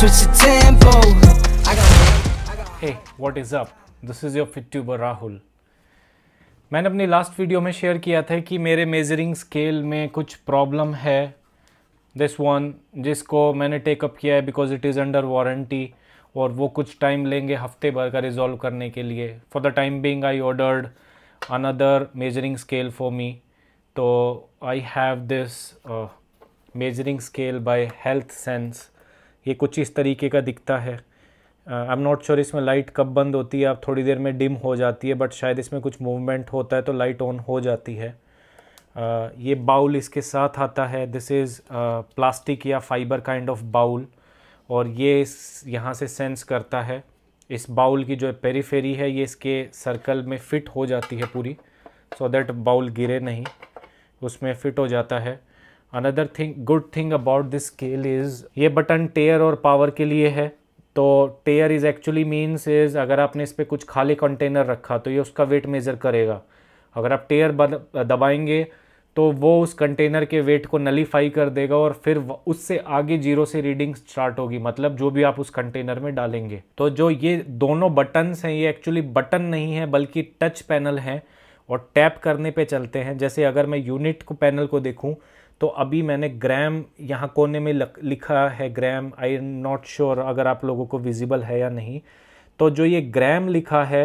switch the tempo. I got, I got. Hey, what is up? This is your fituber Rahul. मैंने अपनी last video में share किया था कि मेरे मेजरिंग स्केल में कुछ प्रॉब्लम है दिस वन जिसको मैंने टेकअप किया है because it is under warranty और वो कुछ टाइम लेंगे हफ्ते भर का रिजॉल्व करने के लिए for the time being I ordered another measuring scale for me तो I have this measuring scale by health sense ये कुछ इस तरीके का दिखता है आई एम नॉट श्योर इसमें लाइट कब बंद होती है आप थोड़ी देर में डिम हो जाती है बट शायद इसमें कुछ मूवमेंट होता है तो लाइट ऑन हो जाती है uh, ये बाउल इसके साथ आता है दिस इज़ प्लास्टिक या फाइबर काइंड ऑफ बाउल और ये इस यहाँ से सेंस करता है इस बाउल की जो पेरीफेरी है ये इसके सर्कल में फ़िट हो जाती है पूरी सो दैट बाउल गिरे नहीं उसमें फ़िट हो जाता है another thing good thing about this scale is ये बटन टेयर और पावर के लिए है तो tare is actually means is अगर आपने इस पर कुछ खाली कंटेनर रखा तो ये उसका वेट मेज़र करेगा अगर आप टेयर दबाएंगे तो वो उस कंटेनर के वेट को नलीफाई कर देगा और फिर उससे आगे जीरो से रीडिंग स्टार्ट होगी मतलब जो भी आप उस कंटेनर में डालेंगे तो जो ये दोनों बटन्स हैं ये एक्चुअली बटन नहीं है बल्कि टच पैनल हैं और टैप करने पे चलते हैं जैसे अगर मैं यूनिट को पैनल को देखूं तो अभी मैंने ग्राम यहाँ कोने में लिखा है gram I am not sure अगर आप लोगों को विजिबल है या नहीं तो जो ये ग्राम लिखा है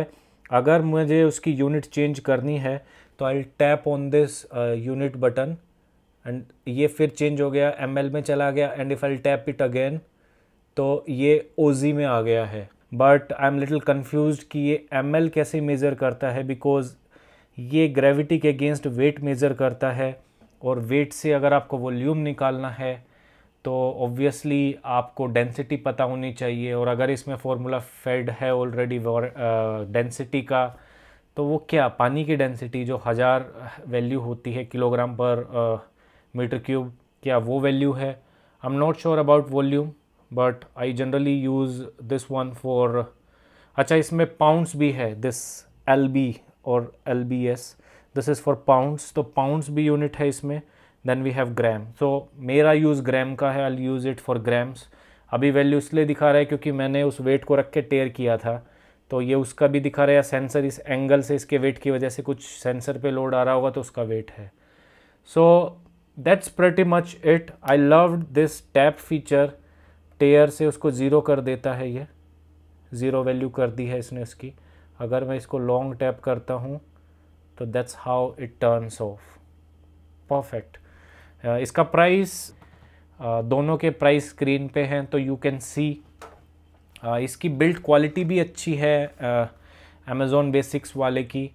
अगर मुझे उसकी यूनिट चेंज करनी है तो I tap on this unit button and ये फिर चेंज हो गया एम में चला गया and if I tap it again तो ये ओ में आ गया है but I am little confuse कि ये एम कैसे मेज़र करता है बिकॉज ये ग्रेविटी के अगेंस्ट वेट मेज़र करता है और वेट से अगर आपको वॉल्यूम निकालना है तो ऑब्वियसली आपको डेंसिटी पता होनी चाहिए और अगर इसमें फॉर्मूला फेड है ऑलरेडी डेंसिटी का तो वो क्या पानी की डेंसिटी जो हज़ार वैल्यू होती है किलोग्राम पर मीटर क्यूब क्या वो वैल्यू है I am not sure about volume but I generally use this one for अच्छा इसमें पाउंड्स भी है दिस एल बी और L B S this is for pounds तो पाउंड्स भी यूनिट है इसमें then we have gram so मेरा यूज़ ग्राम का है I use it for grams अभी वैल्यू इसलिए दिखा रहा है क्योंकि मैंने उस वेट को रख के टेयर किया था तो ये उसका भी दिखा रहा है सेंसर इस एंगल से इसके वेट की वजह से कुछ सेंसर पे लोड आ रहा होगा तो उसका वेट है so that's pretty much it I love this tap feature tare से उसको ज़ीरो कर देता है ये ज़ीरो वैल्यू कर दी है इसने इसकी अगर मैं इसको लॉन्ग टैप करता हूँ तो that's how it turns off perfect इसका प्राइस uh, दोनों के प्राइस स्क्रीन पे हैं तो यू कैन सी इसकी बिल्ड क्वालिटी भी अच्छी है अमेज़ोन uh, बेसिक्स वाले की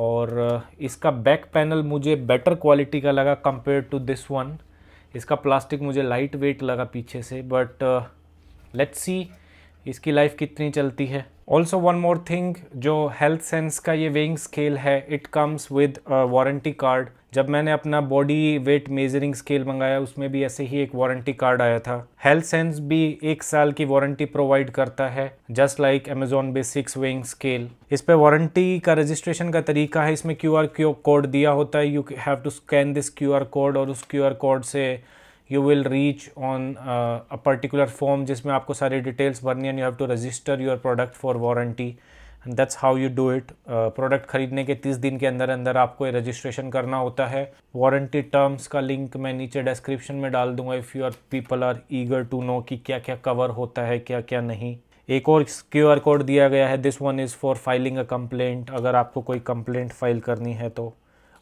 और uh, इसका बैक पैनल मुझे बेटर क्वालिटी का लगा कंपेयर टू दिस वन इसका प्लास्टिक मुझे लाइट वेट लगा पीछे से बट लेट्स सी इसकी लाइफ कितनी चलती है ऑल्सो वन मोर थिंग जो हेल्थ सेंस का ये वेइंग स्केल है it comes with warranty card जब मैंने अपना बॉडी वेट मेजरिंग स्केल मंगाया उसमें भी ऐसे ही एक वारंटी कार्ड आया था हेल्थ सेंस भी एक साल की वारंटी प्रोवाइड करता है just like Amazon basics weighing scale इस पे वारंटी का रजिस्ट्रेशन का तरीका है इसमें क्यू आर कोड दिया होता है you have to scan this Q R code और उस क्यू आर कोड से you will reach on a particular form जिसमें आपको सारी डिटेल्स भरनी and you have to register your product for warranty and that's how you do it product खरीदने के तीस दिन के अंदर अंदर आपको रजिस्ट्रेशन करना होता है वारंटी टर्म्स का लिंक मैं नीचे डिस्क्रिप्शन में डाल दूंगा if you are people are eager to know कि क्या क्या कवर होता है क्या क्या नहीं एक और क्यू आर कोड दिया गया है this one is for filing a complaint अगर आपको कोई कंप्लेंट फाइल करनी है तो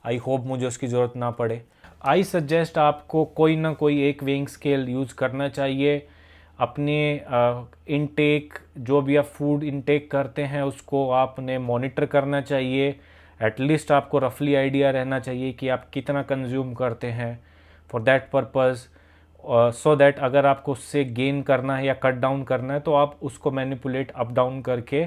आई होप मुझे उसकी ज़रूरत ना पड़े आई सजेस्ट आपको कोई ना कोई एक वेइंग स्केल यूज़ करना चाहिए अपने इनटेक जो भी आप फूड इनटेक करते हैं उसको आपने मॉनिटर करना चाहिए एटलीस्ट आपको रफली आइडिया रहना चाहिए कि आप कितना कंज्यूम करते हैं for that purpose so that अगर आपको उससे गेन करना है या कट डाउन करना है तो आप उसको मैनिपुलेट अप डाउन करके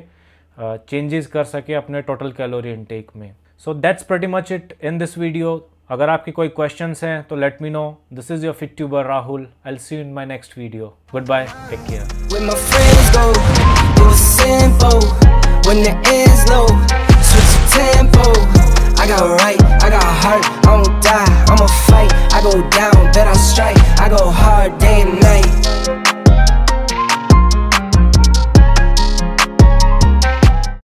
चेंजेस uh, कर सके अपने टोटल कैलोरी इनटेक में so that's pretty much it in this video अगर आपके कोई क्वेश्चंस हैं तो let me know this is your fit tuber Rahul I see you in my next video good bye take care I got right, I got heart, I don't die, I'ma fight, I go down, bet I strike, I go hard day and night.